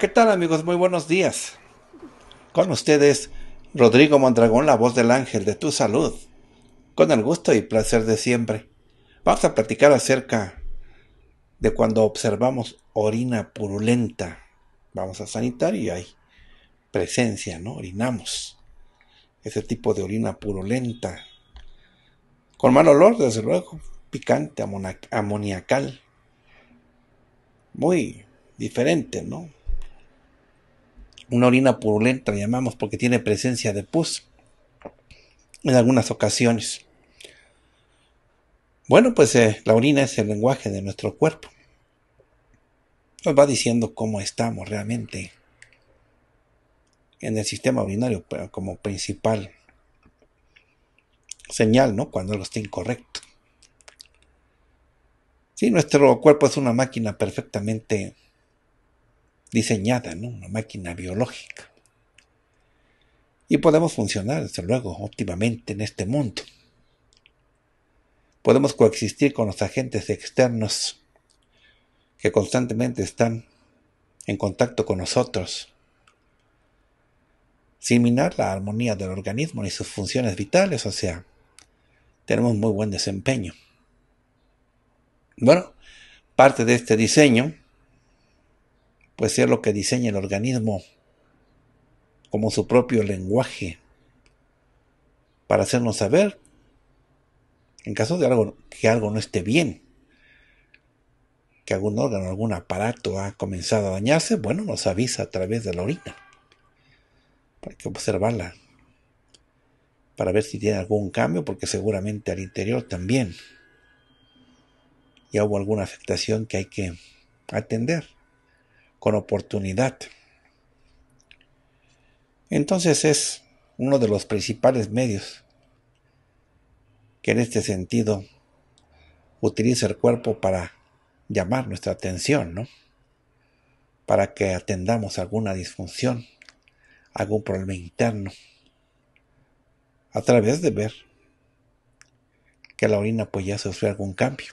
¿qué tal amigos? Muy buenos días. Con ustedes, Rodrigo Mondragón, la voz del ángel de tu salud. Con el gusto y placer de siempre. Vamos a platicar acerca de cuando observamos orina purulenta. Vamos a sanitario y hay presencia, ¿no? Orinamos. Ese tipo de orina purulenta. Con mal olor, desde luego. Picante, amoniacal. Muy diferente, ¿no? una orina purulenta, llamamos, porque tiene presencia de pus en algunas ocasiones. Bueno, pues eh, la orina es el lenguaje de nuestro cuerpo. Nos va diciendo cómo estamos realmente en el sistema urinario como principal señal, ¿no? Cuando algo está incorrecto. si nuestro cuerpo es una máquina perfectamente diseñada, ¿no? una máquina biológica. Y podemos funcionar, desde luego, óptimamente en este mundo. Podemos coexistir con los agentes externos que constantemente están en contacto con nosotros, sin minar la armonía del organismo ni sus funciones vitales, o sea, tenemos muy buen desempeño. Bueno, parte de este diseño pues ser lo que diseña el organismo como su propio lenguaje para hacernos saber en caso de algo que algo no esté bien que algún órgano, algún aparato ha comenzado a dañarse, bueno, nos avisa a través de la orina. Hay que observarla para ver si tiene algún cambio, porque seguramente al interior también ya hubo alguna afectación que hay que atender con oportunidad. Entonces es uno de los principales medios que en este sentido utiliza el cuerpo para llamar nuestra atención, ¿no? Para que atendamos alguna disfunción, algún problema interno, a través de ver que la orina pues ya sufrió algún cambio.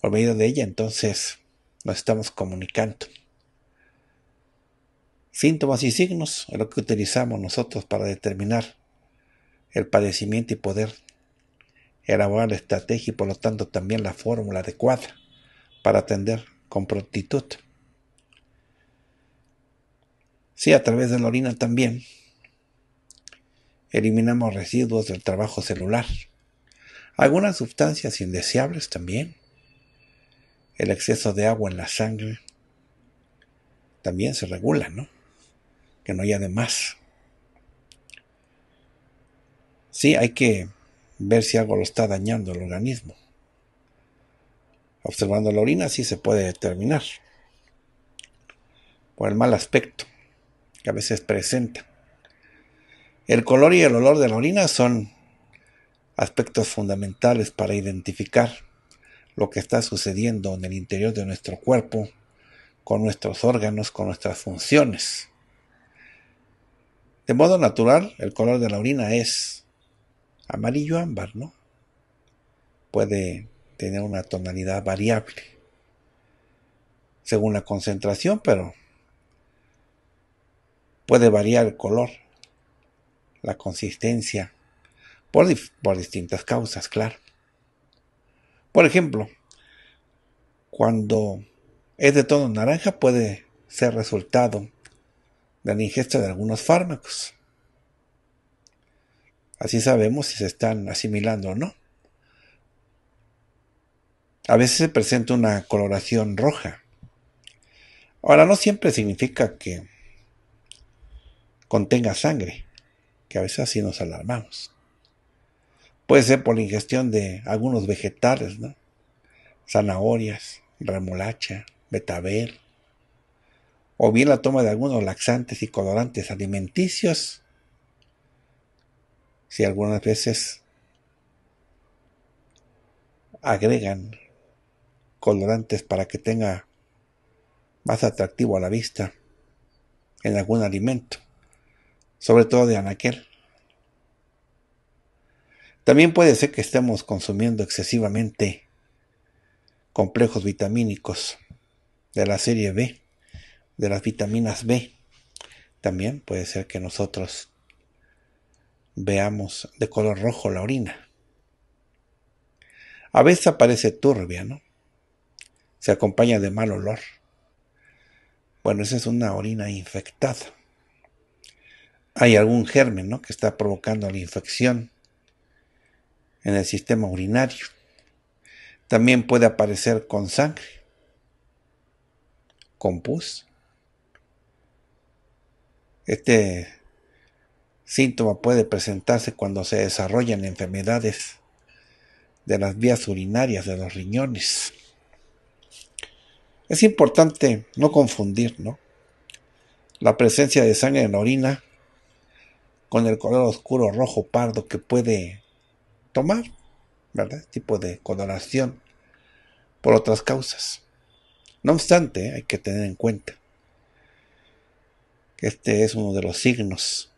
Por medio de ella entonces nos estamos comunicando. Síntomas y signos es lo que utilizamos nosotros para determinar el padecimiento y poder elaborar la estrategia y por lo tanto también la fórmula adecuada para atender con prontitud. Sí, a través de la orina también eliminamos residuos del trabajo celular, algunas sustancias indeseables también, el exceso de agua en la sangre, también se regula, ¿no? Que no haya de más. Sí, hay que ver si algo lo está dañando el organismo. Observando la orina sí se puede determinar por el mal aspecto que a veces presenta. El color y el olor de la orina son aspectos fundamentales para identificar lo que está sucediendo en el interior de nuestro cuerpo, con nuestros órganos, con nuestras funciones. De modo natural, el color de la orina es amarillo ámbar, ¿no? Puede tener una tonalidad variable según la concentración, pero puede variar el color, la consistencia, por, por distintas causas, claro. Por ejemplo, cuando es de tono naranja puede ser resultado de la ingesta de algunos fármacos. Así sabemos si se están asimilando o no. A veces se presenta una coloración roja. Ahora, no siempre significa que contenga sangre, que a veces así nos alarmamos. Puede ser por la ingestión de algunos vegetales, Zanahorias, remolacha, betabel. O bien la toma de algunos laxantes y colorantes alimenticios. Si algunas veces agregan colorantes para que tenga más atractivo a la vista en algún alimento, sobre todo de anaquel. También puede ser que estemos consumiendo excesivamente complejos vitamínicos de la serie B, de las vitaminas B. También puede ser que nosotros veamos de color rojo la orina. A veces aparece turbia, ¿no? Se acompaña de mal olor. Bueno, esa es una orina infectada. Hay algún germen, ¿no? Que está provocando la infección en el sistema urinario. También puede aparecer con sangre, con pus. Este síntoma puede presentarse cuando se desarrollan enfermedades de las vías urinarias de los riñones. Es importante no confundir ¿no? la presencia de sangre en la orina con el color oscuro rojo pardo que puede tomar, ¿verdad? Este tipo de coloración por otras causas. No obstante, hay que tener en cuenta que este es uno de los signos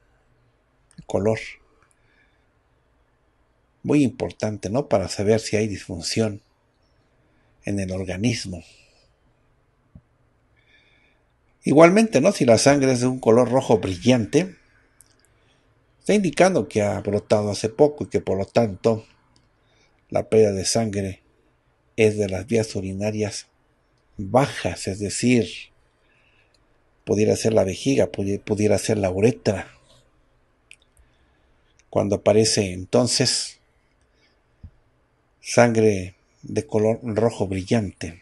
de color muy importante, ¿no? Para saber si hay disfunción en el organismo. Igualmente, ¿no? Si la sangre es de un color rojo brillante, está indicando que ha brotado hace poco y que por lo tanto la pérdida de sangre es de las vías urinarias bajas, es decir, pudiera ser la vejiga, pudiera ser la uretra. Cuando aparece entonces sangre de color rojo brillante.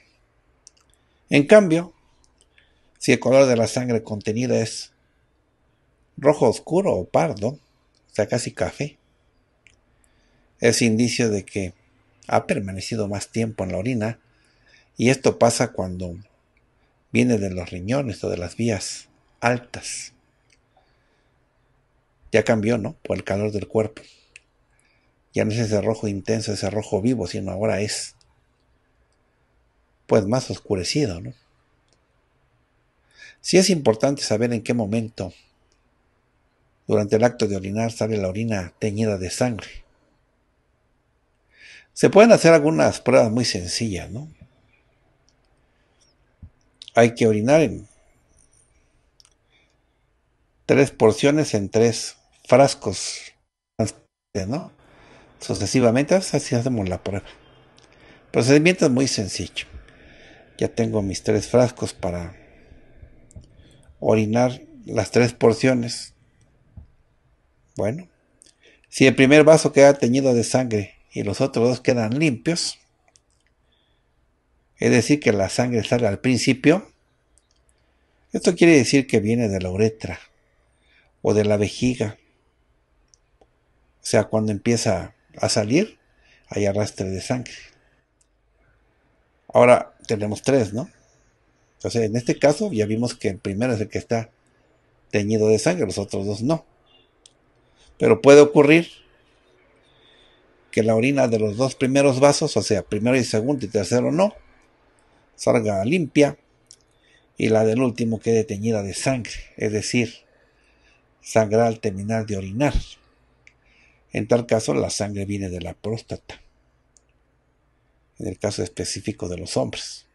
En cambio, si el color de la sangre contenida es rojo oscuro o pardo, está casi café, es indicio de que ha permanecido más tiempo en la orina y esto pasa cuando viene de los riñones o de las vías altas. Ya cambió, ¿no? Por el calor del cuerpo. Ya no es ese rojo intenso, ese rojo vivo, sino ahora es pues más oscurecido, ¿no? Sí es importante saber en qué momento durante el acto de orinar sale la orina teñida de sangre. Se pueden hacer algunas pruebas muy sencillas, ¿no? Hay que orinar en tres porciones en tres frascos, ¿no? Sucesivamente, así hacemos la prueba. procedimiento es muy sencillo. Ya tengo mis tres frascos para orinar las tres porciones bueno, si el primer vaso queda teñido de sangre y los otros dos quedan limpios, es decir, que la sangre sale al principio, esto quiere decir que viene de la uretra o de la vejiga. O sea, cuando empieza a salir, hay arrastre de sangre. Ahora tenemos tres, ¿no? Entonces, en este caso ya vimos que el primero es el que está teñido de sangre, los otros dos no. Pero puede ocurrir que la orina de los dos primeros vasos, o sea, primero y segundo y tercero no, salga limpia y la del último quede teñida de sangre, es decir, sangrar al terminar de orinar. En tal caso, la sangre viene de la próstata, en el caso específico de los hombres,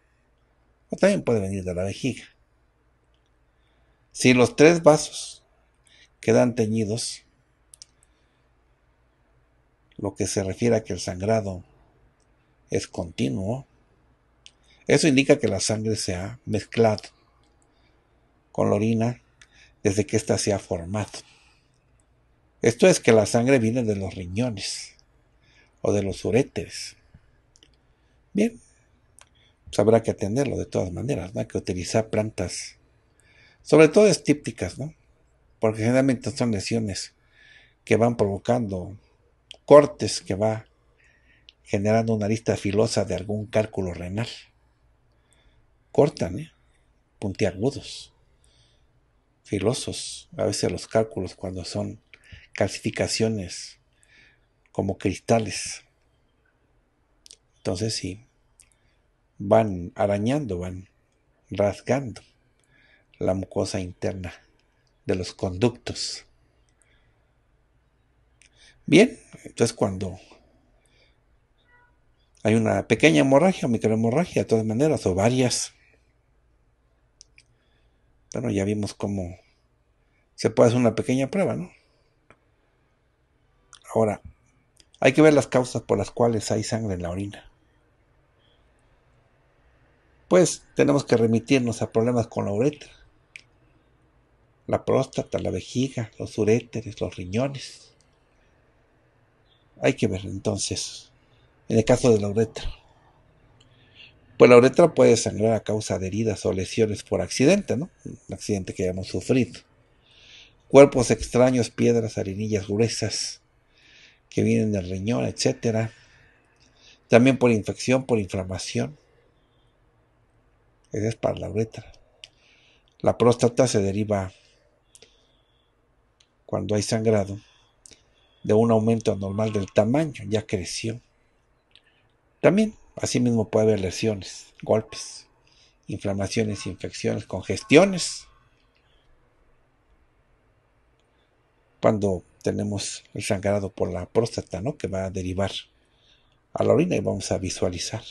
o también puede venir de la vejiga. Si los tres vasos quedan teñidos, lo que se refiere a que el sangrado es continuo, eso indica que la sangre se ha mezclado con la orina desde que ésta se ha formado. Esto es que la sangre viene de los riñones o de los uréteres. Bien, pues habrá que atenderlo de todas maneras, ¿no? Hay que utilizar plantas, sobre todo estípticas, ¿no? Porque generalmente son lesiones que van provocando cortes que va generando una lista filosa de algún cálculo renal. Cortan, ¿eh? puntiagudos, filosos, a veces los cálculos cuando son calcificaciones como cristales. Entonces sí, van arañando, van rasgando la mucosa interna de los conductos Bien, entonces cuando hay una pequeña hemorragia o microhemorragia, de todas maneras, o varias. Bueno, ya vimos cómo se puede hacer una pequeña prueba, ¿no? Ahora, hay que ver las causas por las cuales hay sangre en la orina. Pues tenemos que remitirnos a problemas con la uretra, la próstata, la vejiga, los uréteres, los riñones, hay que ver entonces. En el caso de la uretra. Pues la uretra puede sangrar a causa de heridas o lesiones por accidente, ¿no? Un accidente que hayamos sufrido. Cuerpos extraños, piedras, arenillas gruesas que vienen del riñón, etcétera. También por infección, por inflamación. Esa es para la uretra. La próstata se deriva cuando hay sangrado de un aumento anormal del tamaño, ya creció. También, asimismo, puede haber lesiones, golpes, inflamaciones, infecciones, congestiones. Cuando tenemos el sangrado por la próstata, ¿no? Que va a derivar a la orina y vamos a visualizar.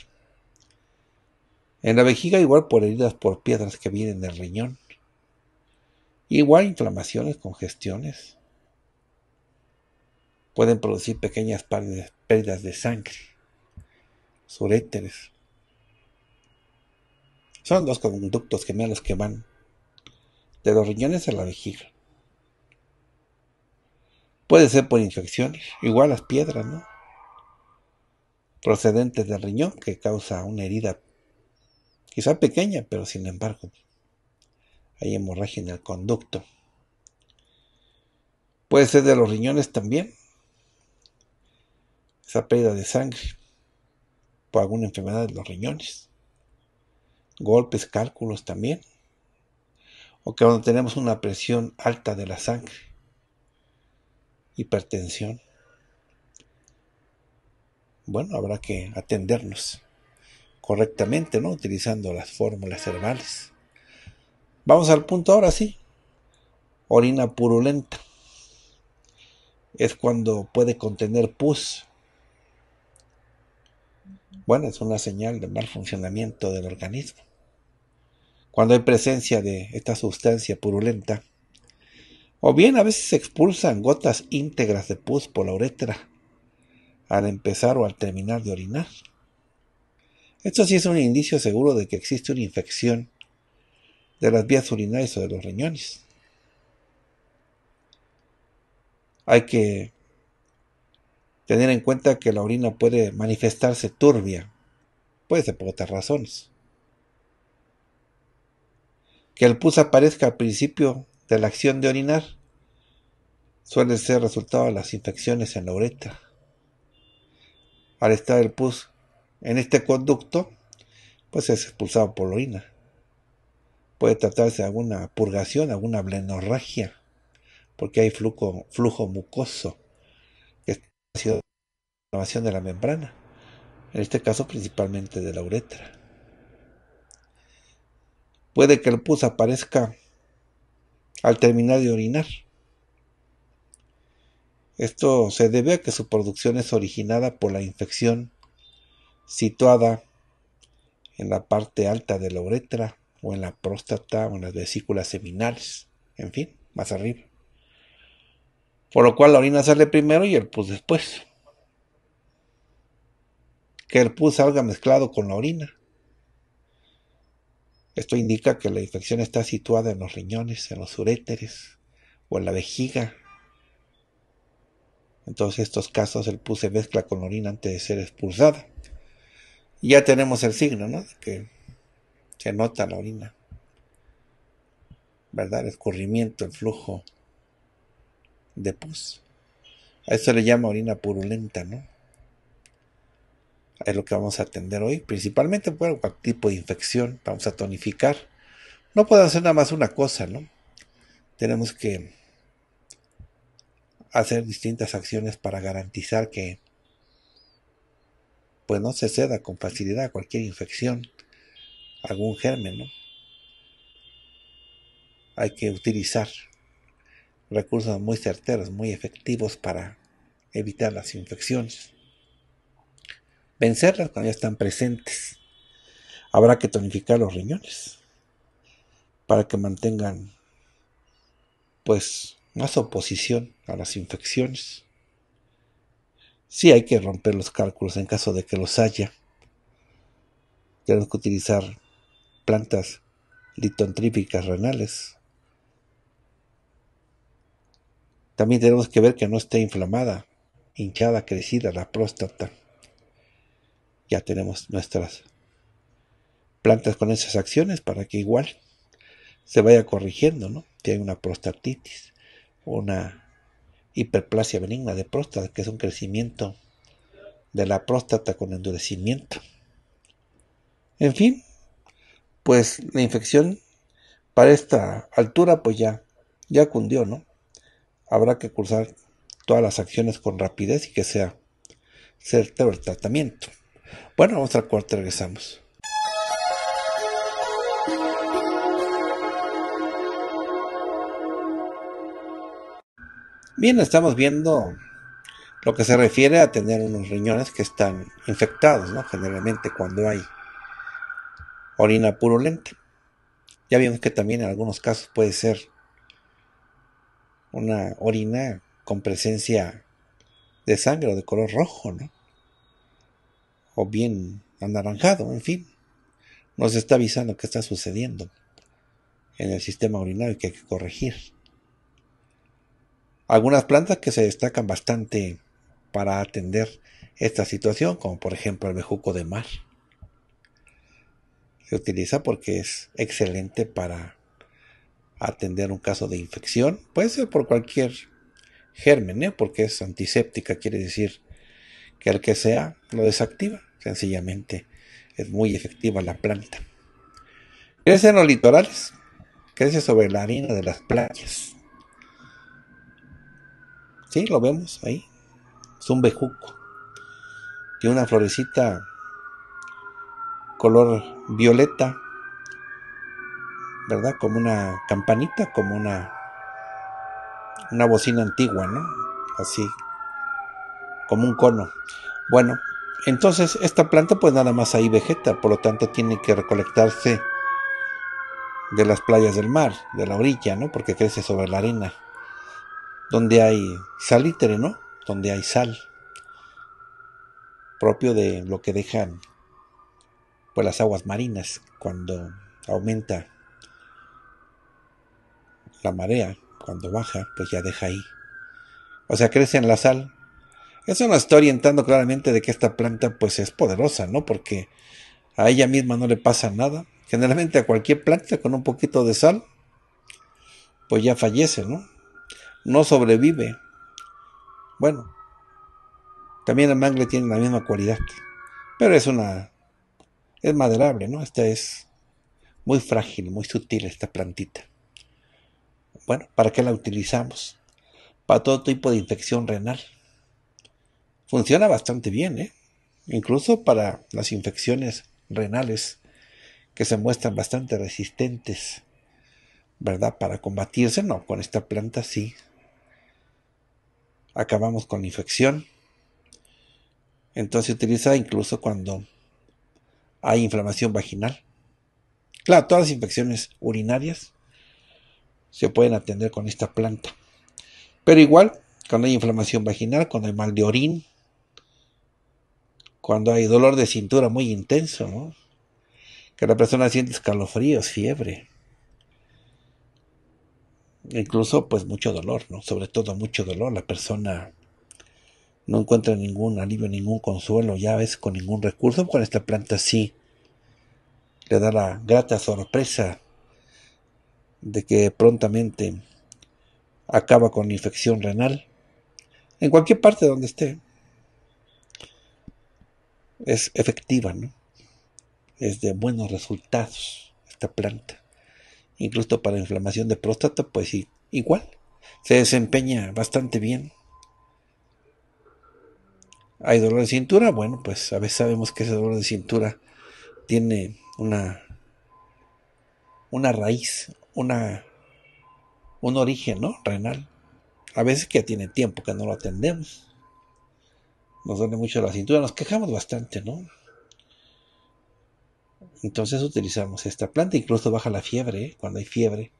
En la vejiga igual por heridas por piedras que vienen del riñón. Igual inflamaciones, congestiones pueden producir pequeñas pérdidas de sangre, suréteres. Son los conductos gemelos que van de los riñones a la vejiga. Puede ser por infecciones, igual las piedras, ¿no? Procedentes del riñón que causa una herida, quizá pequeña, pero sin embargo, hay hemorragia en el conducto. Puede ser de los riñones también, esa pérdida de sangre por alguna enfermedad de los riñones, golpes, cálculos también, o que cuando tenemos una presión alta de la sangre, hipertensión. Bueno, habrá que atendernos correctamente, ¿no? Utilizando las fórmulas herbales. Vamos al punto ahora sí. Orina purulenta. Es cuando puede contener pus bueno, es una señal de mal funcionamiento del organismo. Cuando hay presencia de esta sustancia purulenta, o bien a veces se expulsan gotas íntegras de pus por la uretra al empezar o al terminar de orinar. Esto sí es un indicio seguro de que existe una infección de las vías urinarias o de los riñones. Hay que Tener en cuenta que la orina puede manifestarse turbia, puede ser por otras razones. Que el pus aparezca al principio de la acción de orinar suele ser resultado de las infecciones en la uretra. Al estar el pus en este conducto, pues es expulsado por la orina. Puede tratarse de alguna purgación, alguna blenorragia, porque hay flujo mucoso la inflamación de la membrana, en este caso principalmente de la uretra. Puede que el pus aparezca al terminar de orinar. Esto se debe a que su producción es originada por la infección situada en la parte alta de la uretra o en la próstata o en las vesículas seminales, en fin, más arriba. Por lo cual la orina sale primero y el pus después. Que el pus salga mezclado con la orina. Esto indica que la infección está situada en los riñones, en los uréteres o en la vejiga. Entonces, todos estos casos, el pus se mezcla con la orina antes de ser expulsada. ya tenemos el signo, ¿no? Que se nota la orina. ¿Verdad? El escurrimiento, el flujo de pus. A eso le llama orina purulenta, ¿no? Es lo que vamos a atender hoy, principalmente por cualquier tipo de infección. Vamos a tonificar. No podemos hacer nada más una cosa, ¿no? Tenemos que hacer distintas acciones para garantizar que pues no se ceda con facilidad a cualquier infección, algún germen, ¿no? Hay que utilizar recursos muy certeros, muy efectivos para evitar las infecciones. Vencerlas cuando ya están presentes. Habrá que tonificar los riñones para que mantengan pues más oposición a las infecciones. Sí hay que romper los cálculos en caso de que los haya. Tenemos que utilizar plantas litontríficas renales También tenemos que ver que no esté inflamada, hinchada, crecida la próstata. Ya tenemos nuestras plantas con esas acciones para que igual se vaya corrigiendo, ¿no? Si hay una prostatitis, una hiperplasia benigna de próstata, que es un crecimiento de la próstata con endurecimiento. En fin, pues la infección para esta altura pues ya ya cundió, ¿no? habrá que cursar todas las acciones con rapidez y que sea certero el tratamiento. Bueno, vamos al corte, regresamos. Bien, estamos viendo lo que se refiere a tener unos riñones que están infectados, ¿no? Generalmente cuando hay orina purulenta. Ya vimos que también en algunos casos puede ser una orina con presencia de sangre o de color rojo, ¿no? O bien anaranjado, en fin. Nos está avisando qué está sucediendo en el sistema urinario que hay que corregir. Algunas plantas que se destacan bastante para atender esta situación, como por ejemplo el bejuco de mar. Se utiliza porque es excelente para atender un caso de infección. Puede ser por cualquier germen, ¿eh? porque es antiséptica, quiere decir que el que sea lo desactiva. Sencillamente es muy efectiva la planta. Crece en los litorales, crece sobre la arena de las playas. Sí, lo vemos ahí. Es un bejuco. Tiene una florecita color violeta ¿verdad? Como una campanita, como una, una bocina antigua, ¿no? Así, como un cono. Bueno, entonces esta planta pues nada más ahí vegeta, por lo tanto tiene que recolectarse de las playas del mar, de la orilla, ¿no? Porque crece sobre la arena, donde hay salitre, ¿no? Donde hay sal, propio de lo que dejan pues las aguas marinas cuando aumenta la marea, cuando baja, pues ya deja ahí. O sea, crece en la sal. Eso nos está orientando claramente de que esta planta pues es poderosa, ¿no? Porque a ella misma no le pasa nada. Generalmente a cualquier planta con un poquito de sal, pues ya fallece, ¿no? No sobrevive. Bueno, también el mangle tiene la misma cualidad, pero es una... es maderable, ¿no? Esta es muy frágil, muy sutil esta plantita. Bueno, ¿para qué la utilizamos? Para todo tipo de infección renal. Funciona bastante bien, ¿eh? incluso para las infecciones renales que se muestran bastante resistentes, ¿verdad? Para combatirse, no, con esta planta sí. Acabamos con la infección. Entonces se utiliza incluso cuando hay inflamación vaginal. Claro, todas las infecciones urinarias se pueden atender con esta planta. Pero igual, cuando hay inflamación vaginal, cuando hay mal de orín, cuando hay dolor de cintura muy intenso, que la persona siente escalofríos, fiebre, incluso pues mucho dolor, ¿no? sobre todo mucho dolor, la persona no encuentra ningún alivio, ningún consuelo, ya ves, con ningún recurso, con esta planta sí le da la grata sorpresa de que prontamente acaba con infección renal, en cualquier parte donde esté, es efectiva, ¿no? Es de buenos resultados esta planta. Incluso para inflamación de próstata, pues sí, igual. Se desempeña bastante bien. ¿Hay dolor de cintura? Bueno, pues a veces sabemos que ese dolor de cintura tiene una, una raíz una, un origen ¿no? renal. A veces que ya tiene tiempo que no lo atendemos. Nos duele mucho la cintura, nos quejamos bastante, ¿no? Entonces utilizamos esta planta, incluso baja la fiebre, ¿eh? cuando hay fiebre,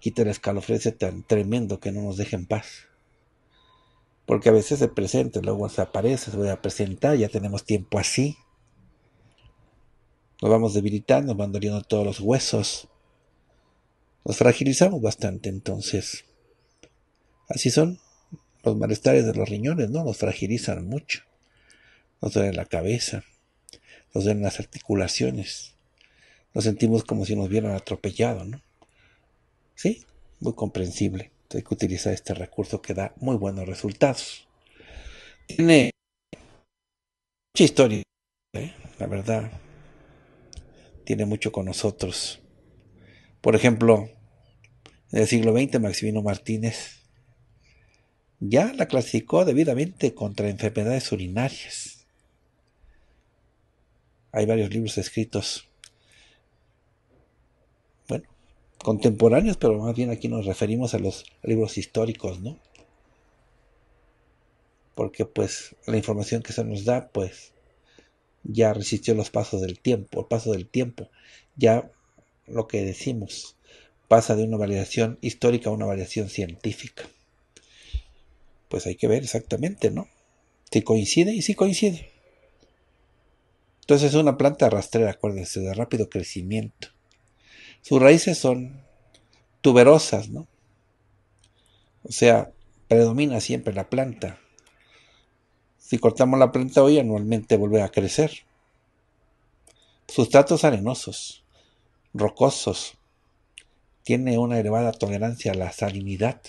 quita el escalofrío tan tremendo que no nos deja en paz. Porque a veces se presenta, luego desaparece, se vuelve a presentar, ya tenemos tiempo así. Nos vamos debilitando, van doliendo todos los huesos. Nos fragilizamos bastante, entonces. Así son los malestares de los riñones, ¿no? Nos fragilizan mucho. Nos duele la cabeza, nos duelen las articulaciones. Nos sentimos como si nos hubieran atropellado, ¿no? Sí, muy comprensible. Hay que utilizar este recurso que da muy buenos resultados. Tiene mucha historia, ¿eh? la verdad. Tiene mucho con nosotros. Por ejemplo, en el siglo XX, Maximino Martínez ya la clasificó debidamente contra enfermedades urinarias. Hay varios libros escritos, bueno, contemporáneos, pero más bien aquí nos referimos a los libros históricos, ¿no? Porque pues la información que se nos da, pues ya resistió los pasos del tiempo, el paso del tiempo, ya lo que decimos pasa de una variación histórica a una variación científica. Pues hay que ver exactamente, ¿no? Si coincide y si coincide. Entonces es una planta rastrera, acuérdense, de rápido crecimiento. Sus raíces son tuberosas, ¿no? O sea, predomina siempre la planta. Si cortamos la planta hoy, anualmente vuelve a crecer. Sustratos arenosos rocosos. Tiene una elevada tolerancia a la salinidad.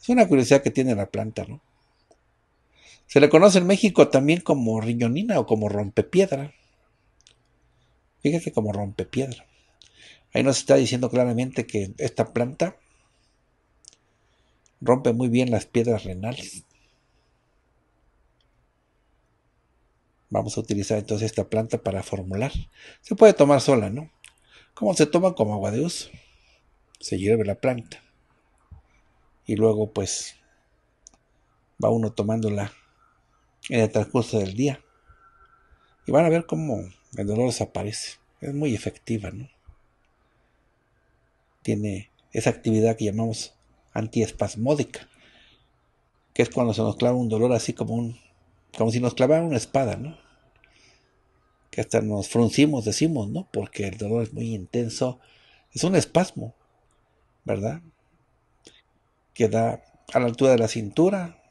Es una curiosidad que tiene la planta, ¿no? Se le conoce en México también como riñonina o como rompepiedra. Fíjate como rompepiedra. Ahí nos está diciendo claramente que esta planta rompe muy bien las piedras renales. Vamos a utilizar entonces esta planta para formular. Se puede tomar sola, ¿no? ¿Cómo se toma? Como agua de uso. Se hierve la planta. Y luego, pues, va uno tomándola en el transcurso del día. Y van a ver cómo el dolor desaparece. Es muy efectiva, ¿no? Tiene esa actividad que llamamos antiespasmódica, que es cuando se nos clava un dolor así como un, como si nos clavara una espada, ¿no? que hasta nos fruncimos, decimos, ¿no? Porque el dolor es muy intenso, es un espasmo, ¿verdad? Que da a la altura de la cintura,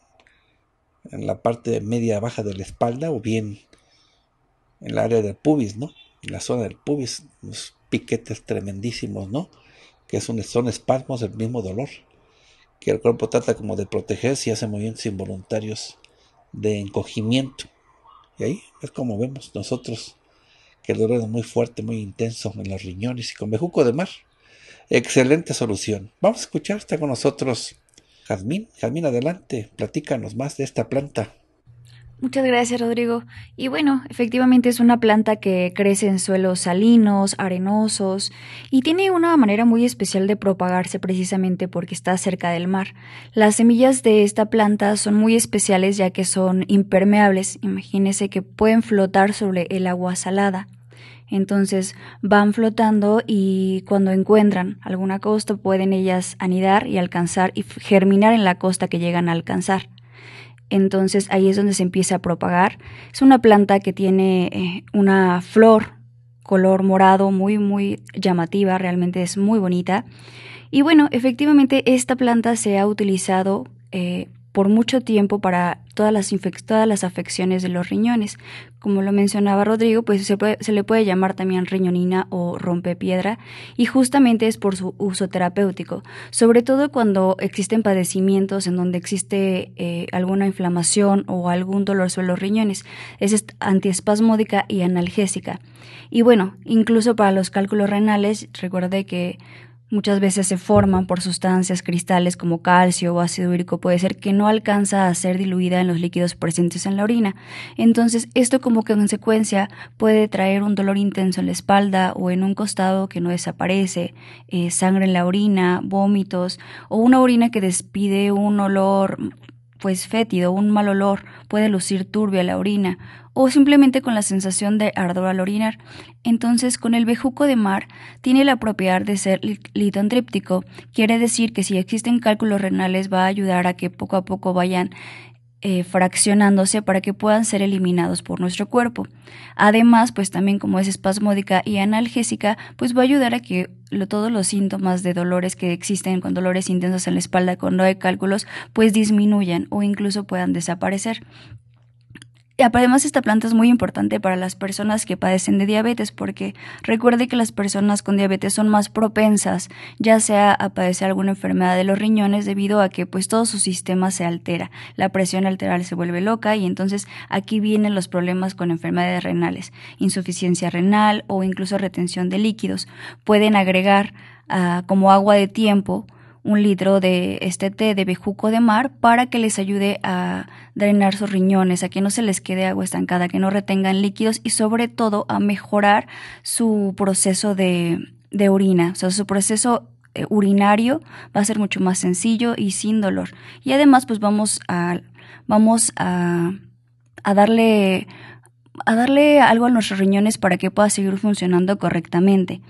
en la parte media baja de la espalda o bien en el área del pubis, ¿no? En la zona del pubis, unos piquetes tremendísimos, ¿no? Que es son espasmos del mismo dolor, que el cuerpo trata como de protegerse y hace movimientos involuntarios de encogimiento ahí es como vemos nosotros que el dolor es muy fuerte, muy intenso en los riñones y con bejuco de mar. Excelente solución. Vamos a escuchar, está con nosotros Jazmín. Jazmín, adelante, platícanos más de esta planta. Muchas gracias, Rodrigo. Y bueno, efectivamente es una planta que crece en suelos salinos, arenosos y tiene una manera muy especial de propagarse precisamente porque está cerca del mar. Las semillas de esta planta son muy especiales ya que son impermeables. Imagínese que pueden flotar sobre el agua salada. Entonces van flotando y cuando encuentran alguna costa pueden ellas anidar y alcanzar y germinar en la costa que llegan a alcanzar entonces ahí es donde se empieza a propagar. Es una planta que tiene eh, una flor color morado muy muy llamativa, realmente es muy bonita. Y bueno, efectivamente esta planta se ha utilizado eh, por mucho tiempo para todas las, todas las afecciones de los riñones. Como lo mencionaba Rodrigo, pues se, se, le puede llamar también riñonina o rompepiedra y justamente es por su uso terapéutico, sobre todo cuando existen padecimientos en donde existe eh, alguna inflamación o algún dolor sobre los riñones. Es antiespasmódica y analgésica. Y bueno, incluso para los cálculos renales, recuerde que Muchas veces se forman por sustancias cristales como calcio o ácido úrico, puede ser que no alcanza a ser diluida en los líquidos presentes en la orina. Entonces, esto como consecuencia puede traer un dolor intenso en la espalda o en un costado que no desaparece, eh, sangre en la orina, vómitos o una orina que despide un olor pues fétido, un mal olor, puede lucir turbia la orina, o simplemente con la sensación de ardor al orinar. Entonces, con el bejuco de mar, tiene la propiedad de ser litondríptico, quiere decir que si existen cálculos renales va a ayudar a que poco a poco vayan eh, fraccionándose para que puedan ser eliminados por nuestro cuerpo. Además, pues también como es espasmódica y analgésica, pues va a ayudar a que todos los síntomas de dolores que existen con dolores intensos en la espalda, cuando hay cálculos, pues disminuyan o incluso puedan desaparecer además esta planta es muy importante para las personas que padecen de diabetes porque recuerde que las personas con diabetes son más propensas ya sea a padecer alguna enfermedad de los riñones debido a que pues todo su sistema se altera, la presión arterial se vuelve loca y entonces aquí vienen los problemas con enfermedades renales, insuficiencia renal o incluso retención de líquidos. Pueden agregar ah, como agua de tiempo un litro de este té de bejuco de mar para que les ayude a drenar sus riñones, a que no se les quede agua estancada, que no retengan líquidos y sobre todo a mejorar su proceso de, de orina, o sea, su proceso eh, urinario va a ser mucho más sencillo y sin dolor. Y además, pues vamos a, vamos a, a darle a darle algo a nuestros riñones para que pueda seguir funcionando correctamente.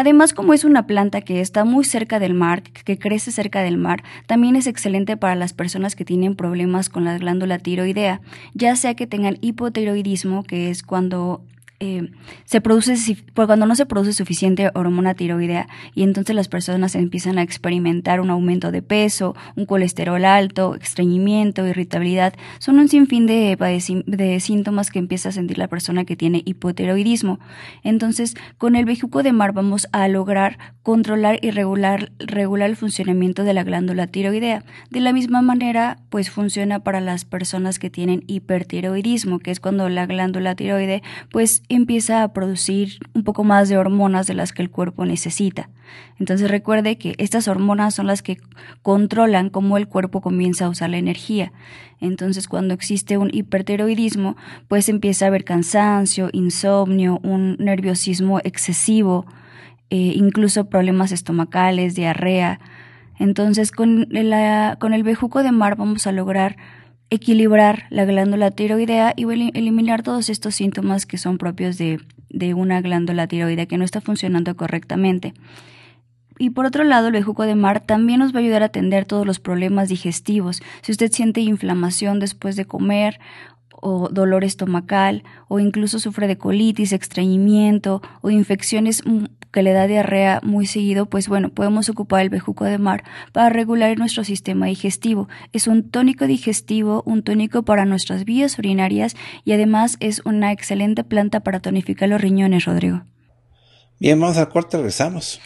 Además, como es una planta que está muy cerca del mar, que crece cerca del mar, también es excelente para las personas que tienen problemas con la glándula tiroidea, ya sea que tengan hipotiroidismo, que es cuando eh, se produce, pues cuando no se produce suficiente hormona tiroidea y entonces las personas empiezan a experimentar un aumento de peso, un colesterol alto, estreñimiento, irritabilidad, son un sinfín de, síntomas que empieza a sentir la persona que tiene hipotiroidismo. Entonces, con el bejuco de mar vamos a lograr controlar y regular, regular el funcionamiento de la glándula tiroidea. De la misma manera, pues funciona para las personas que tienen hipertiroidismo, que es cuando la glándula tiroide pues empieza a producir un poco más de hormonas de las que el cuerpo necesita. Entonces recuerde que estas hormonas son las que controlan cómo el cuerpo comienza a usar la energía. Entonces cuando existe un hiperteroidismo, pues empieza a haber cansancio, insomnio, un nerviosismo excesivo, eh, incluso problemas estomacales, diarrea. Entonces con, con el bejuco de mar vamos a lograr equilibrar la glándula tiroidea y eliminar todos estos síntomas que son propios de, una glándula tiroidea que no está funcionando correctamente. Y por otro lado, el bejuco de mar también nos va a ayudar a atender todos los problemas digestivos. Si usted siente inflamación después de comer o dolor estomacal o incluso sufre de colitis, extrañimiento o infecciones mm, que le da diarrea muy seguido, pues bueno, podemos ocupar el bejuco de mar para regular nuestro sistema digestivo. Es un tónico digestivo, un tónico para nuestras vías urinarias y además es una excelente planta para tonificar los riñones, Rodrigo. Bien, vamos al corte, regresamos.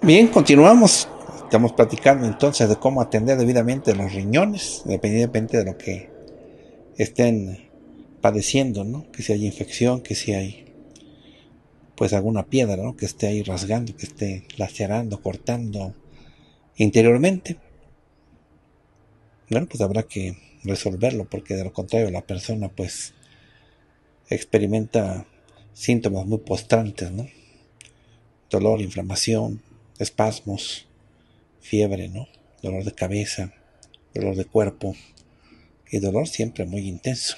Bien, continuamos. Estamos platicando entonces de cómo atender debidamente los riñones, dependiendo de lo que estén padeciendo, ¿no? Que si hay infección, que si hay pues alguna piedra, Que esté ahí rasgando, que esté lacerando, cortando interiormente. Bueno, pues habrá que resolverlo porque de lo contrario la persona pues experimenta síntomas muy postrantes, Dolor, inflamación, espasmos, fiebre, ¿no? Dolor de cabeza, dolor de cuerpo, y dolor siempre muy intenso.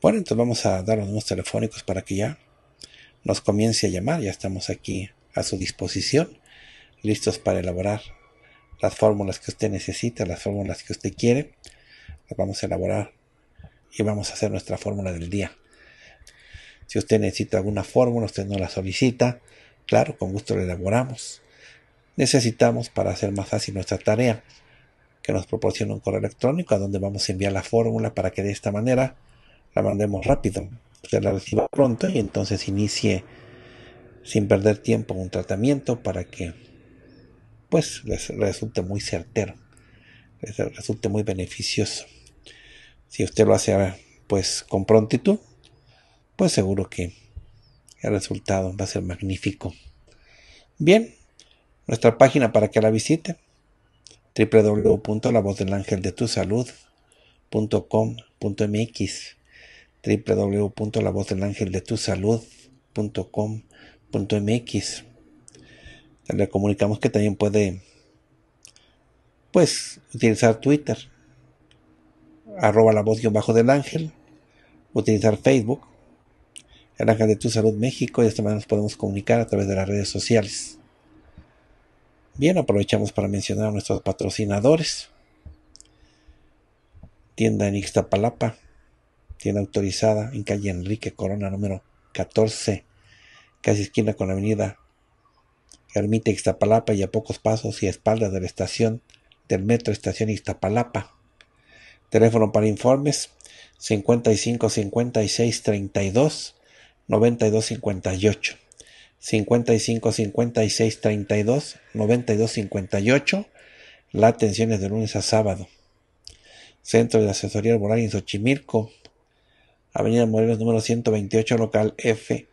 Bueno, entonces vamos a dar los números telefónicos para que ya nos comience a llamar. Ya estamos aquí a su disposición, listos para elaborar las fórmulas que usted necesita, las fórmulas que usted quiere. Las vamos a elaborar y vamos a hacer nuestra fórmula del día. Si usted necesita alguna fórmula, usted no la solicita, claro, con gusto la elaboramos. Necesitamos para hacer más fácil nuestra tarea que nos proporciona un correo electrónico a donde vamos a enviar la fórmula para que de esta manera la mandemos rápido, usted la reciba pronto y entonces inicie sin perder tiempo un tratamiento para que pues les resulte muy certero, resulte muy beneficioso. Si usted lo hace pues con prontitud, pues seguro que el resultado va a ser magnífico. Bien, nuestra página para que la visite www.lavozdelangeldetusalud.com.mx www.lavozdelangeldetusalud.com.mx Le comunicamos que también puede pues utilizar Twitter arroba la voz bajo del ángel utilizar Facebook el ángel de tu salud México y de esta manera nos podemos comunicar a través de las redes sociales Bien, aprovechamos para mencionar a nuestros patrocinadores. Tienda en Ixtapalapa, tienda autorizada en calle Enrique Corona número 14, casi esquina con la avenida Ermita Ixtapalapa y a pocos pasos y a espaldas de la estación del metro estación Ixtapalapa. Teléfono para informes 55 56 32 92 58. 55 56 32 92 58. La atención es de lunes a sábado. Centro de Asesoría Arbolaria en Xochimilco, Avenida Morelos número 128, local F,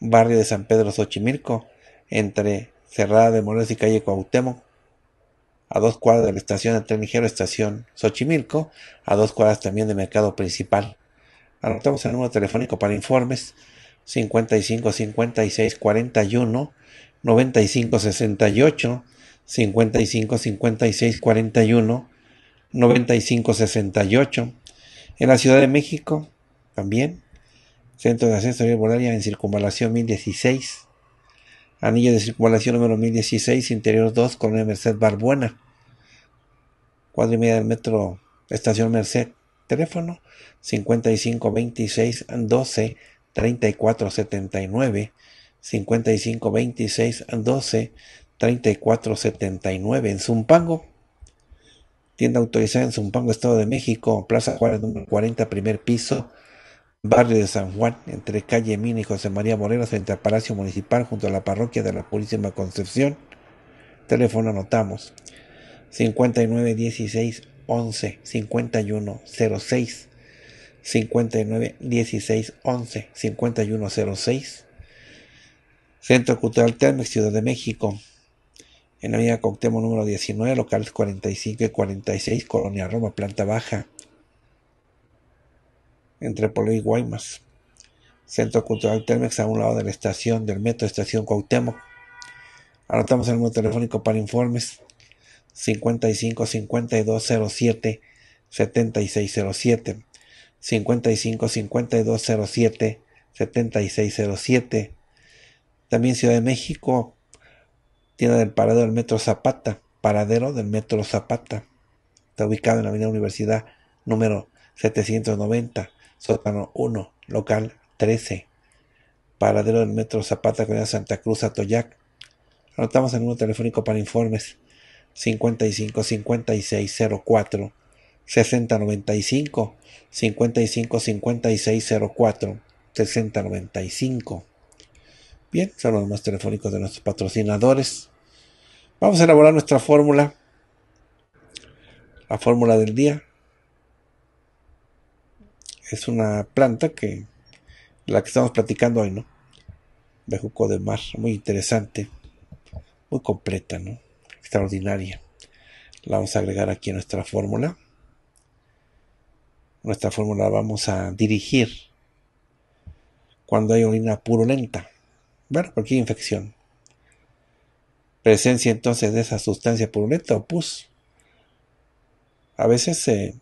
barrio de San Pedro Xochimilco, entre Cerrada de Morelos y calle Cuauhtémoc, a dos cuadras de la estación de tren ligero, estación Xochimilco, a dos cuadras también de Mercado Principal. Anotamos el número telefónico para informes 55 56 41 95 68 55 56 41 95 68 en la Ciudad de México también Centro de Ascenso volaria en Circunvalación 1016 Anillo de Circunvalación número 1016 Interior 2 Colonia Merced Barbuena cuadra y media del metro Estación Merced teléfono 55 26 12 3479, 5526 12 3479 en Zumpango. Tienda autorizada en Zumpango, Estado de México, Plaza Juárez, 40, primer piso, barrio de San Juan, entre calle Mina y José María Morelos, frente al Palacio Municipal, junto a la parroquia de la Purísima Concepción. Teléfono anotamos 5916 11 5106 59 16 11 5106. Centro Cultural Telmex, Ciudad de México. En la avenida Coctemo número 19, locales 45 y 46, Colonia Roma, planta baja. Entre Polo y Guaymas. Centro Cultural Telmex a un lado de la estación del metro, estación Cautemo. Anotamos el número telefónico para informes 55 5207 7607. 55 5207 7607. También Ciudad de México, tiene del paradero del Metro Zapata, paradero del Metro Zapata. Está ubicado en la Avenida Universidad número 790, sótano 1, local 13. Paradero del Metro Zapata, con Santa Cruz, Atoyac. Anotamos el número telefónico para informes 55 5604 6095 555604 6095. Bien, son los más telefónicos de nuestros patrocinadores. Vamos a elaborar nuestra fórmula. La fórmula del día. Es una planta que la que estamos platicando hoy, ¿no? De de mar, muy interesante, muy completa, ¿no? Extraordinaria. La vamos a agregar aquí a nuestra fórmula nuestra fórmula la vamos a dirigir cuando hay orina purulenta, ¿verdad? Cualquier infección. Presencia entonces de esa sustancia purulenta o pus. A veces se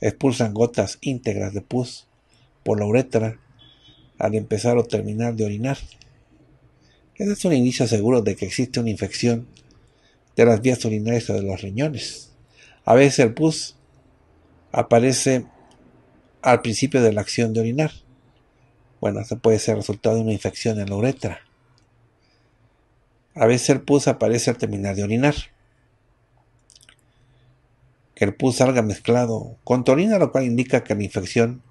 expulsan gotas íntegras de pus por la uretra al empezar o terminar de orinar. Ese es un indicio seguro de que existe una infección de las vías urinarias o de los riñones. A veces el pus aparece al principio de la acción de orinar. Bueno, esto puede ser resultado de una infección en la uretra. A veces el pus aparece al terminar de orinar. Que el pus salga mezclado con orina, lo cual indica que la infección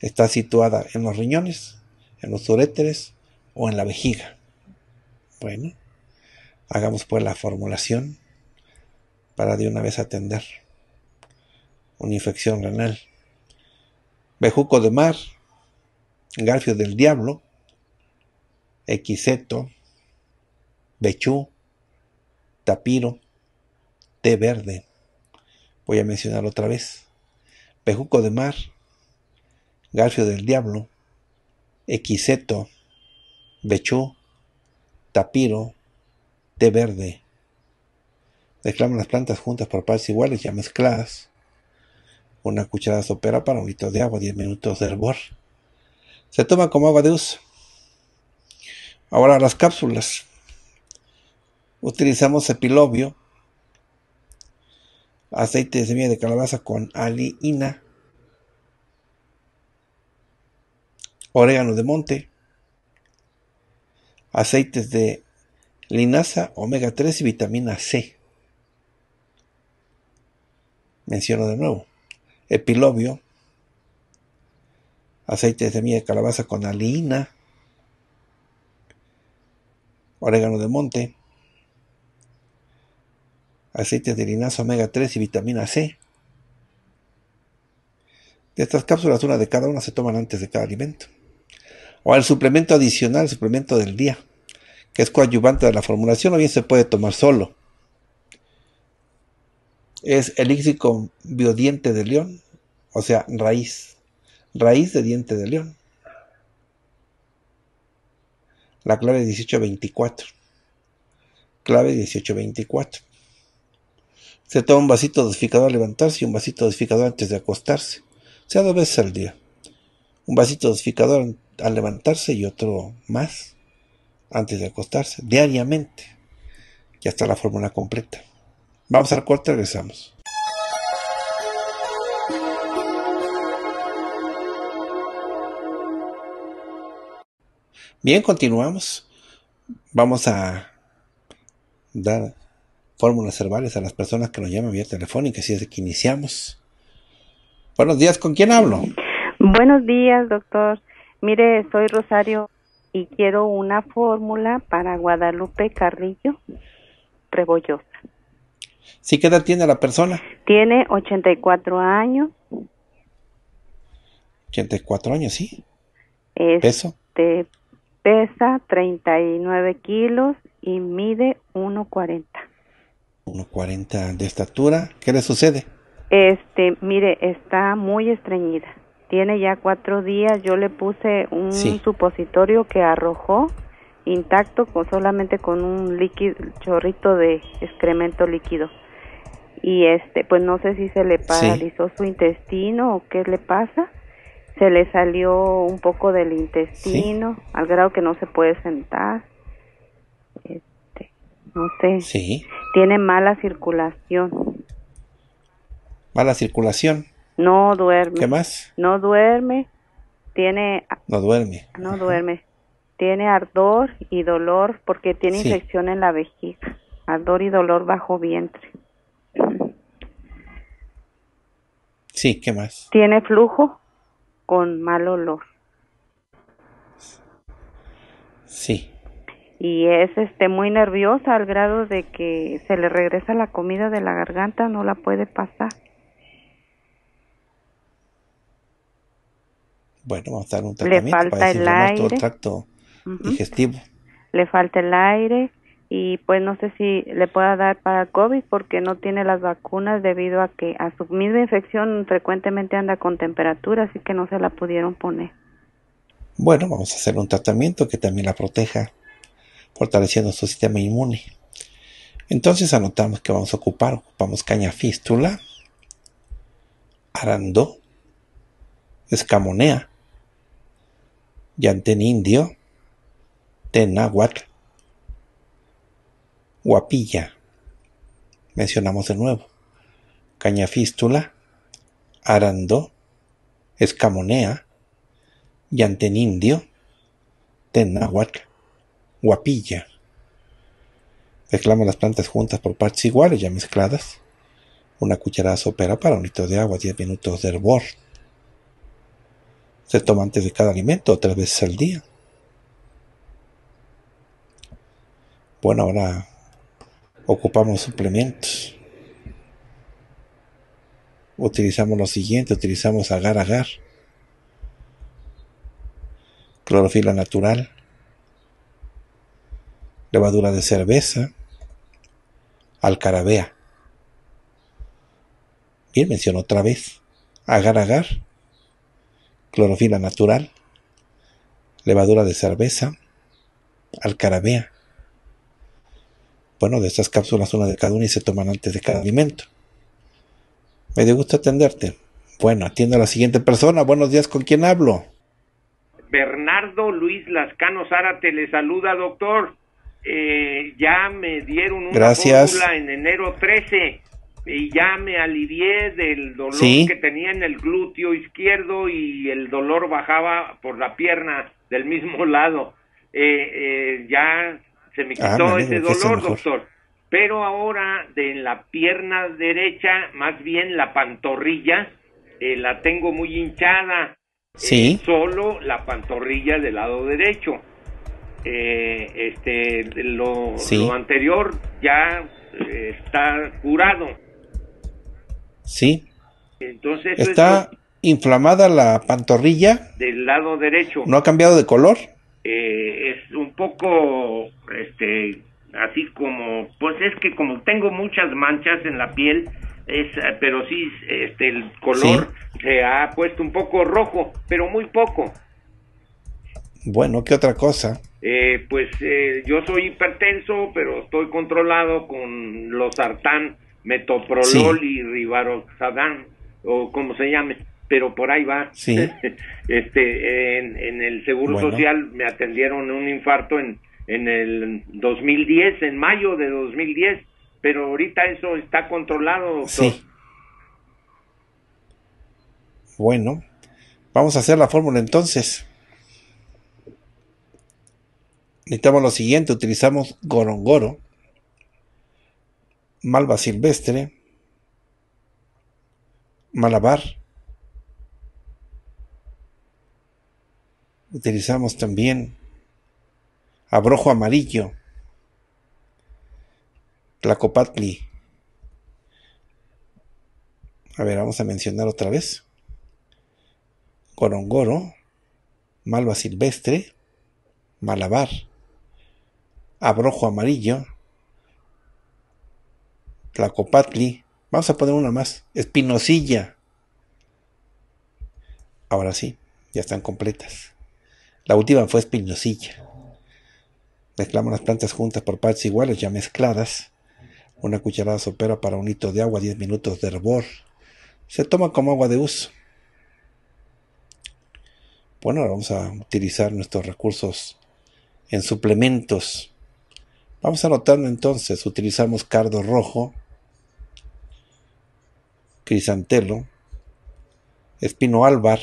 está situada en los riñones, en los uréteres o en la vejiga. Bueno, hagamos pues la formulación para de una vez atender una infección renal. Pejuco de Mar, Garfio del Diablo, Equiseto, Bechú, Tapiro, Té Verde. Voy a mencionar otra vez. Pejuco de Mar, Garfio del Diablo, Equiseto, Bechú, Tapiro, Té Verde. Declaman las plantas juntas por partes iguales, ya mezcladas una cucharada sopera para un litro de agua, 10 minutos de hervor. Se toma como agua de uso. Ahora las cápsulas. Utilizamos epilobio, aceite de semilla de calabaza con aliina, orégano de monte, aceites de linaza, omega 3 y vitamina C. Menciono de nuevo epilobio, aceite de semilla de calabaza con alina, orégano de monte, aceites de linaza omega 3 y vitamina C. De estas cápsulas, una de cada una se toman antes de cada alimento. O al suplemento adicional, suplemento del día, que es coadyuvante de la formulación, o bien se puede tomar solo es el íxico biodiente de león, o sea, raíz, raíz de diente de león. La clave 1824. Clave 1824. Se toma un vasito dosificador al levantarse y un vasito dosificador antes de acostarse. O sea, dos veces al día. Un vasito dosificador al levantarse y otro más antes de acostarse, diariamente. Ya está la fórmula completa. Vamos al corte, regresamos. Bien, continuamos. Vamos a dar fórmulas verbales a las personas que nos llaman vía telefónica, así es que iniciamos. Buenos días, ¿con quién hablo? Buenos días, doctor. Mire, soy Rosario y quiero una fórmula para Guadalupe Carrillo Trebollosa. ¿Sí qué edad tiene la persona? Tiene 84 años. 84 años, sí. Este, ¿Peso? Pesa 39 kilos y mide 1,40. 1,40 de estatura. ¿Qué le sucede? Este, mire, está muy estreñida. Tiene ya cuatro días. Yo le puse un supositorio que arrojó intacto, con, solamente con un líquido, chorrito de excremento líquido. Y este, pues no sé si se le paralizó su intestino o qué le pasa. Se le salió un poco del intestino, al grado que no se puede sentar. Este, no sé. Sí. Tiene mala circulación. Mala circulación. No duerme. ¿Qué más? No duerme. Tiene. No duerme. No duerme tiene ardor y dolor porque tiene infección en la vejiga, ardor y dolor bajo vientre. Sí, ¿qué más? Tiene flujo con mal olor. Sí. Y es este muy nerviosa al grado de que se le regresa la comida de la garganta, no la puede pasar. Bueno, vamos a dar un tratamiento le falta para el aire digestivo. Le falta el aire y pues no sé si le pueda dar para COVID porque no tiene las vacunas debido a que a su misma infección frecuentemente anda con temperatura, así que no se la pudieron poner. Bueno, vamos a hacer un tratamiento que también la proteja, fortaleciendo su sistema inmune. Entonces anotamos que vamos a ocupar, ocupamos caña fístula, arandó, escamonea, llantén indio, Tenahuac, guapilla, mencionamos de nuevo, cañafístula, arandó, escamonea, yantenindio, de guapilla. Mezclamos las plantas juntas por partes iguales ya mezcladas. Una cucharada sopera para un litro de agua, 10 minutos de hervor. Se toma antes de cada alimento, tres veces al día. Bueno, ahora ocupamos suplementos. Utilizamos lo siguiente, utilizamos agar-agar, clorofila natural, levadura de cerveza, alcarabea. Bien, menciono otra vez, agar-agar, clorofila natural, levadura de cerveza, alcarabea bueno, de estas cápsulas, una de cada una y se toman antes de cada alimento. Me dio gusto atenderte. Bueno, atiendo a la siguiente persona. Buenos días, ¿con quién hablo? Bernardo Luis Lascano Zárate le saluda, doctor. Eh, ya me dieron una Gracias. en enero 13 y ya me alivié del dolor que tenía en el glúteo izquierdo y el dolor bajaba por la pierna del mismo lado. Eh, eh, ya se me quitó ese dolor, doctor. Pero ahora de la pierna derecha, más bien la pantorrilla, eh, la tengo muy hinchada. Eh, sí. solo la pantorrilla del lado derecho. Eh, este, lo, lo, anterior ya está curado. Sí. Entonces. Está inflamada la pantorrilla. Del lado derecho. ¿No ha cambiado de color? Eh, es un poco, este, así como, pues es que como tengo muchas manchas en la piel, es, eh, pero sí, este, el color se ha puesto un poco rojo, pero muy poco. Bueno, ¿qué otra cosa? Eh, pues yo soy hipertenso, pero estoy controlado con los sartán, metoprolol y sadán o como se llame pero por ahí va. este, en, el Seguro Social me atendieron un infarto en, el 2010, en mayo de 2010, pero ahorita eso está controlado. Sí. Bueno, vamos a hacer la fórmula entonces. Necesitamos lo siguiente, utilizamos gorongoro, malva silvestre, malabar, utilizamos también abrojo amarillo, tlacopatli. A ver, vamos a mencionar otra vez. Gorongoro, malva silvestre, malabar, abrojo amarillo, tlacopatli. Vamos a poner una más, espinosilla. Ahora sí, ya están completas. La última fue espinosilla. Mezclamos las plantas juntas por partes iguales, ya mezcladas. Una cucharada sopera para un litro de agua, 10 minutos de hervor. Se toma como agua de uso. Bueno, ahora vamos a utilizar nuestros recursos en suplementos. Vamos a notarlo entonces. Utilizamos cardo rojo, crisantelo, espino álvar,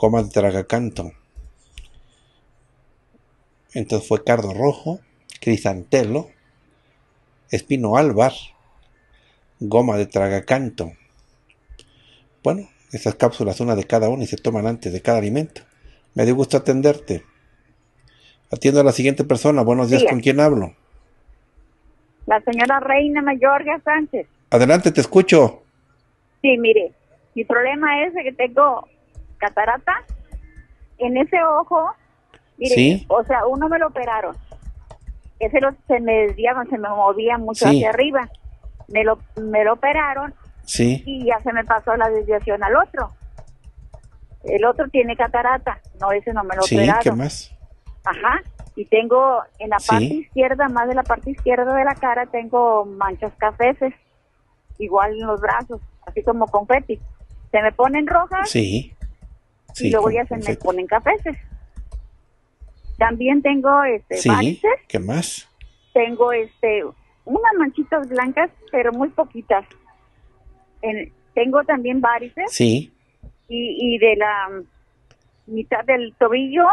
goma de tragacanto. Entonces fue cardo rojo, crisantelo, espino albar, goma de tragacanto. Bueno, esas cápsulas, una de cada una, y se toman antes de cada alimento. Me dio gusto atenderte. Atiendo a la siguiente persona. Buenos días, ¿con quién hablo? La señora Reina Mayorga Sánchez. Adelante, te escucho. Sí, mire, mi problema es que tengo catarata en ese ojo, o sea, uno me lo operaron. Ese lo, se me desviaba, se me movía mucho hacia arriba. Me lo, me lo operaron sí. y ya se me pasó la desviación al otro. El otro tiene catarata, no, ese no me lo operaron. ¿qué más? Ajá, y tengo en la parte izquierda, más de la parte izquierda de la cara, tengo manchas cafeces, igual en los brazos, así como confeti. Se me ponen rojas sí y luego ya se me ponen cafés. También tengo este sí, ¿Qué más? Tengo este unas manchitas blancas, pero muy poquitas. tengo también varices. Sí. Y, de la mitad del tobillo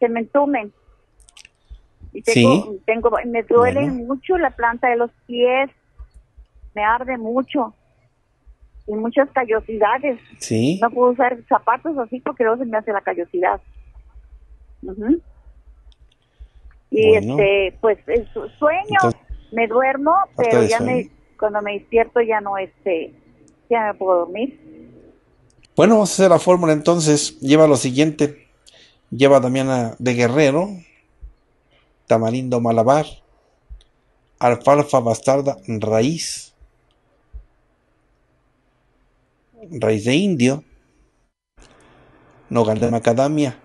se me entumen. Y tengo, sí. me duele mucho la planta de los pies, me arde mucho y muchas callosidades. Sí. No puedo usar zapatos así porque luego se me hace la callosidad. Y este, pues sueño, me duermo, pero ya me cuando me despierto ya no este ya me puedo dormir. Bueno, vamos a hacer la fórmula entonces. Lleva lo siguiente. Lleva también de Guerrero, Tamarindo Malabar, Alfalfa Bastarda Raíz, raíz de indio, nogal de macadamia.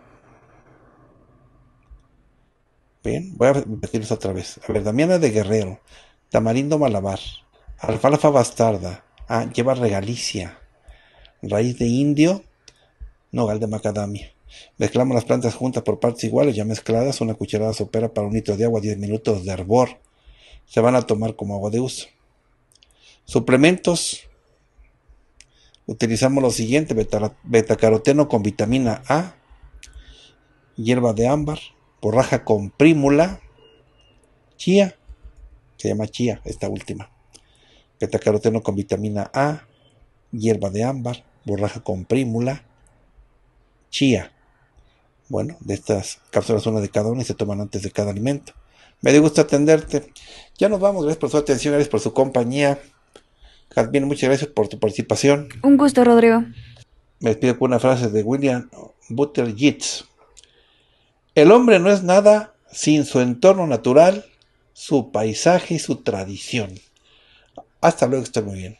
Bien, voy a repetirlos otra vez. A ver, Damiana de Guerrero, Tamarindo Malabar, Alfalfa Bastarda, ah, lleva regalicia, raíz de indio, nogal de macadamia. Mezclamos las plantas juntas por partes iguales, ya mezcladas, una cucharada sopera para un litro de agua, 10 minutos de hervor. Se van a tomar como agua de uso. Suplementos, Utilizamos lo siguiente, beta betacaroteno con vitamina A, hierba de ámbar, borraja con prímula, chía, se llama chía esta última, betacaroteno con vitamina A, hierba de ámbar, borraja con prímula, chía. Bueno, de estas cápsulas una de cada una y se toman antes de cada alimento. Me dio gusto atenderte. Ya nos vamos, gracias por su atención, gracias por su compañía bien, muchas gracias por tu participación. Un gusto, Rodrigo. Me despido con una frase de William Butler Yeats. El hombre no es nada sin su entorno natural, su paisaje y su tradición. Hasta luego, estoy muy bien.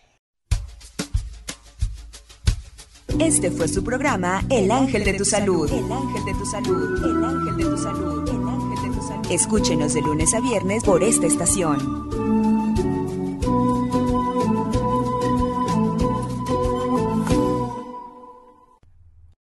Este fue su programa El Ángel de tu Salud. El Ángel de tu Salud. El Ángel de tu Salud. El Ángel de tu Salud. Escúchenos de lunes a viernes por esta estación.